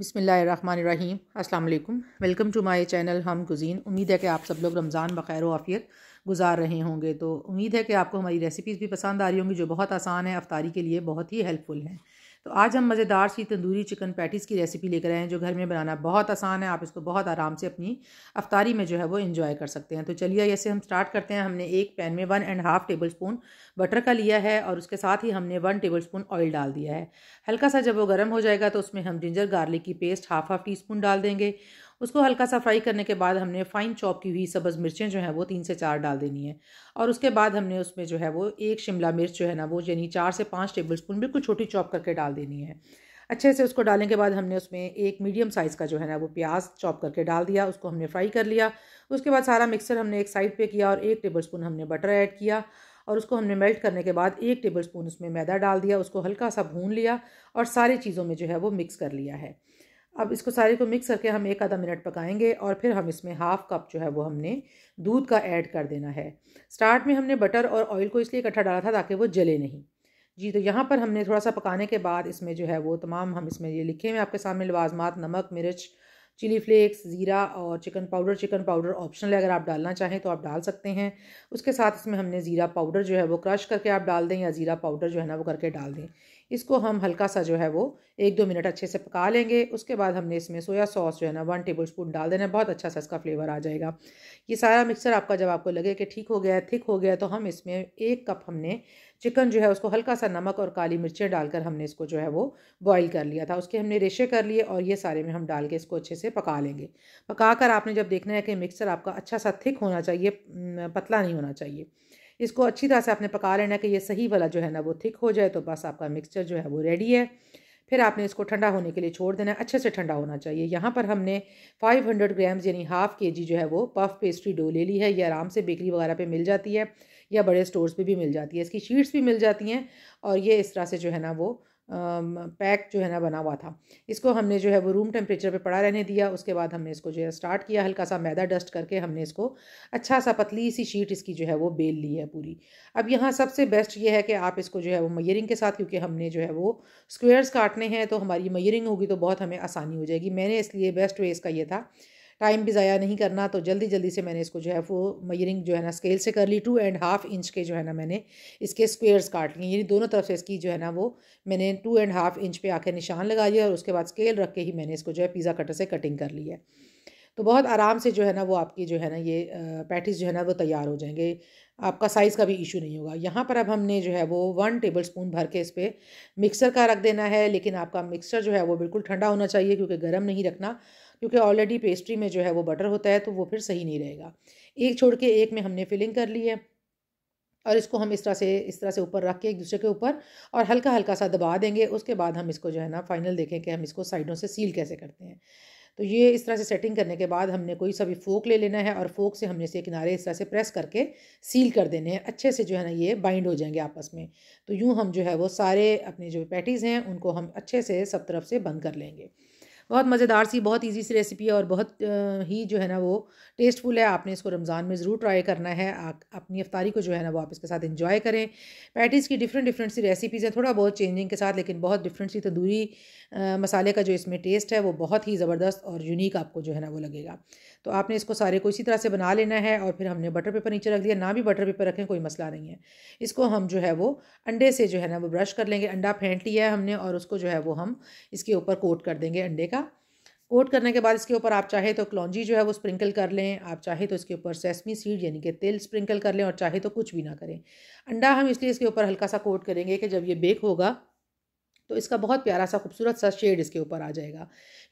बिसमीम् अल्लाम welcome to my channel हम गुज़ीन उम्मीद है कि आप सब लोग रमज़ान बखैर आफियत गुजार रहे होंगे तो उम्मीद है कि आपको हमारी रेसिपीज़ भी पसंद आ रही होंगी जो बहुत आसान है अफ्तारी के लिए बहुत ही हेल्पफुल हैं तो आज हम मज़ेदार सी तंदूरी चिकन पैटीज़ की रेसिपी लेकर आए हैं जो घर में बनाना बहुत आसान है आप इसको बहुत आराम से अपनी अफ्तारी में जो है वो इन्जॉय कर सकते हैं तो चलिए ऐसे हम स्टार्ट करते हैं हमने एक पैन में one and half tablespoon butter का लिया है और उसके साथ ही हमने वन टेबल स्पून ऑयल डाल दिया है हल्का सा जब वो गर्म हो जाएगा तो उसमें हम जिंजर गार्लिक की paste half half teaspoon डाल देंगे उसको हल्का सा फ्राई करने के बाद हमने फ़ाइन चॉप की हुई सब्ज़ मिर्चें जो हैं वो तीन से चार डाल देनी है और उसके बाद हमने उसमें जो है वो एक शिमला मिर्च जो है ना वो यानी चार से पाँच टेबल स्पून बिल्कुल छोटी चॉप करके डाल देनी है अच्छे से उसको डालने के बाद हमने उसमें एक मीडियम साइज़ का जो है ना वो प्याज चॉप करके डाल दिया उसको हमने फ्राई कर लिया उसके बाद सारा मिक्सर हमने एक साइड पे किया और एक टेबलस्पून हमने बटर ऐड किया और उसको हमने मेल्ट करने के बाद एक टेबलस्पून उसमें मैदा डाल दिया उसको हल्का सा भून लिया और सारी चीज़ों में जो है वो मिक्स कर लिया है अब इसको सारे को मिक्स करके हम एक आधा मिनट पकाएंगे और फिर हम इसमें हाफ़ कप जो है वो हमने दूध का ऐड कर देना है स्टार्ट में हमने बटर और ऑयल को इसलिए इकट्ठा डाला था ताकि वो जले नहीं जी तो यहाँ पर हमने थोड़ा सा पकाने के बाद इसमें जो है वो तमाम हम इसमें ये लिखे हुए आपके सामने लवाजमात नमक मिर्च चिली फ्लेक्स ज़ीरा और chicken powder chicken powder optional है अगर आप डालना चाहें तो आप डाल सकते हैं उसके साथ इसमें हमने ज़ीरा पाउडर जो है वो क्रश करके आप डाल दें या ज़ीरा पाउडर जो है ना वो करके डाल दें इसको हम हल्का सा जो है वो एक दो मिनट अच्छे से पका लेंगे उसके बाद हमने इसमें सोया सॉस जो है ना वन टेबल स्पून डाल देना बहुत अच्छा सा इसका फ्लेवर आ जाएगा ये सारा मिक्सर आपका जब आपको लगे कि ठीक हो गया है थिक हो गया तो हम इसमें एक कप हमने चिकन जो है उसको हल्का सा नमक और काली मिर्चें डालकर हमने इसको जो है वो बॉईल कर लिया था उसके हमने रेशे कर लिए और ये सारे में हम डाल के इसको अच्छे से पका लेंगे पका कर आपने जब देखना है कि मिक्सर आपका अच्छा सा थिक होना चाहिए पतला नहीं होना चाहिए इसको अच्छी तरह से आपने पका लेना है कि ये सही वाला जो है ना वो थिक हो जाए तो बस आपका मिक्सचर जो है वो रेडी है फिर आपने इसको ठंडा होने के लिए छोड़ देना है अच्छे से ठंडा होना चाहिए यहाँ पर हमने 500 ग्राम्स यानी हाफ़ के जी जो है वो पफ पेस्ट्री डो ले ली है ये आराम से बेकरी वगैरह पे मिल जाती है या बड़े स्टोर्स पे भी मिल जाती है इसकी शीट्स भी मिल जाती हैं और ये इस तरह से जो है ना वो पैक जो है ना बना हुआ था इसको हमने जो है वो रूम टेम्परेचर पे पड़ा रहने दिया उसके बाद हमने इसको जो है स्टार्ट किया हल्का सा मैदा डस्ट करके हमने इसको अच्छा सा पतली सी शीट इसकी जो है वो बेल ली है पूरी अब यहाँ सबसे बेस्ट ये है कि आप इसको जो है वो मयरिंग के साथ क्योंकि हमने जो है वो स्क्वेयर्स काटने हैं तो हमारी मैयरिंग होगी तो बहुत हमें आसानी हो जाएगी मैंने इसलिए बेस्ट वे इसका यह था टाइम भी ज़ाया नहीं करना तो जल्दी जल्दी से मैंने इसको जो है वो मयरिंग जो है ना स्केल से कर ली टू एंड हाफ इंच के जो है ना मैंने इसके स्क्वेयर्स काट लिए यानी दोनों तरफ से इसकी जो है ना वो मैंने टू एंड हाफ इंच पे आकर निशान लगा लिया और उसके बाद स्केल रख के ही मैंने इसको जो है पिज़्ज़ा कटर से कटिंग कर ली है तो बहुत आराम से जो है ना वो आपकी जो है ना ये पैटीज़ जो है ना वो तैयार हो जाएंगे आपका साइज़ का भी इशू नहीं होगा यहाँ पर अब हमने जो है वो वन टेबल स्पून भर के इस पर मिक्सर का रख देना है लेकिन आपका मिक्सर जो है वो बिल्कुल ठंडा होना चाहिए क्योंकि गर्म नहीं रखना क्योंकि ऑलरेडी पेस्ट्री में जो है वो बटर होता है तो वो फिर सही नहीं रहेगा एक छोड़ के एक में हमने फिलिंग कर ली है और इसको हम इस तरह से इस तरह से ऊपर रख के एक दूसरे के ऊपर और हल्का हल्का सा दबा देंगे उसके बाद हम इसको जो है ना फाइनल देखें कि हम इसको साइडों से सील कैसे करते हैं तो ये इस तरह से सेटिंग करने के बाद हमने कोई सा भी फोक ले लेना है और फोक से हमने इसे किनारे इस तरह से प्रेस करके सील कर देने हैं अच्छे से जो है ना ये बाइंड हो जाएंगे आपस में तो यूँ हम जो है वो सारे अपने जो पैटीज़ हैं उनको हम अच्छे से सब तरफ से बंद कर लेंगे बहुत मज़ेदार सी बहुत ईजी सी रेसिपी है और बहुत ही जो है ना वो टेस्टफुल है आपने इसको रमज़ान में ज़रूर ट्राई करना है आप अपनी अफ्तारी को जो है ना वो आप इसके साथ इंजॉय करें पैटीज़ की डिफरेंट डिफरेंट सी रेसिपीज़ हैं थोड़ा बहुत चेंजिंग के साथ लेकिन बहुत डिफरेंट सी तंदूरी मसाले का जो इसमें टेस्ट है वो बहुत ही ज़बरदस्त और यूनिक आपको जो है ना वो लगेगा तो आपने इसको सारे को इसी तरह से बना लेना है और फिर हमने बटर पेपर नीचे रख दिया ना भी बटर पेपर रखें कोई मसला नहीं है इसको हम जो है वो अंडे से जो है ना वो ब्रश कर लेंगे अंडा फेंट लिया है हमने और उसको जो है वो हम इसके ऊपर कोट कर देंगे अंडे का कोट करने के बाद इसके ऊपर आप चाहे तो क्लौजी जो है वो स्प्रिंकल कर लें आप चाहे तो इसके ऊपर सेसमी सीड यानी कि तेल स्प्रिंकल कर लें और चाहे तो कुछ भी ना करें अंडा हम इसलिए इसके ऊपर हल्का सा कोट करेंगे कि जब ये बेक होगा तो इसका बहुत प्यारा सा खूबसूरत सा शेड इसके ऊपर आ जाएगा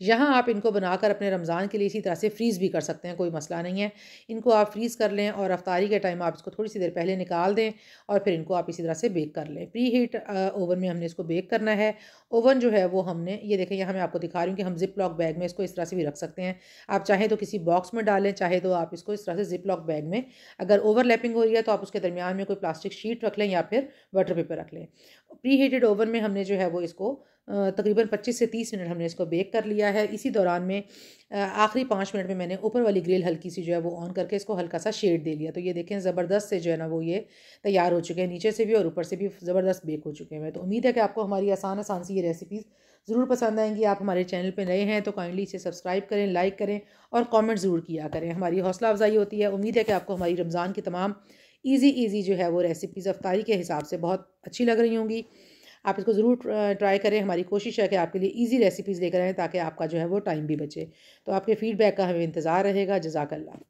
यहाँ आप इनको बनाकर अपने रमज़ान के लिए इसी तरह से फ्रीज़ भी कर सकते हैं कोई मसला नहीं है इनको आप फ्रीज़ कर लें और रफ्तारी के टाइम आप इसको थोड़ी सी देर पहले निकाल दें और फिर इनको आप इसी तरह से बेक कर लें प्री हीट ओवन में हमने इसको बेक करना है ओवन जो है वो हमने ये देखें यहाँ मैं आपको दिखा रही हूँ कि हम जिप लॉक बैग में इसको इस तरह से भी रख सकते हैं आप चाहे तो किसी बॉक्स में डालें चाहे तो आप इसको इस तरह से जिप लॉक बैग में अगर ओवरलैपिंग हो रही है तो आप उसके दरमियान में कोई प्लास्टिक शीट रख लें या फिर वाटर पेपर रख लें प्री हीटेड ओवन में हमने जो है वो इसको तकरीबन 25 से 30 मिनट हमने इसको बेक कर लिया है इसी दौरान में आखिरी पाँच मिनट में मैंने ऊपर वाली ग्रिल हल्की सी जो है वो ऑन करके इसको हल्का सा शेड दे लिया तो ये देखें ज़बरदस्त से जो है ना वो ये तैयार हो चुके हैं नीचे से भी और ऊपर से भी ज़बरदस्त बेक हो चुके हैं तो उम्मीद है कि आपको हमारी आसान आसान सी ये रेसिपीज़ ज़रूर पसंद आएंगी आप हमारे चैनल पर नए हैं तो काइंडली इसे सब्सक्राइब करें लाइक करें और कॉमेंट ज़रूर किया करें हमारी हौसला अफजाई होती है उम्मीद है कि आपको हमारी रमज़ान की तमाम ईजी ईजी जो है वो रेसिपीज़ अफ्तारी के हिसाब से बहुत अच्छी लग रही होंगी आप इसको ज़रूर ट्राई करें हमारी कोशिश है कि आपके लिए ईजी रेसिपीज़ लेकर आएँ ताकि आपका जो है वो टाइम भी बचे तो आपके फीडबैक का हमें इंतज़ार रहेगा जजाकल्ला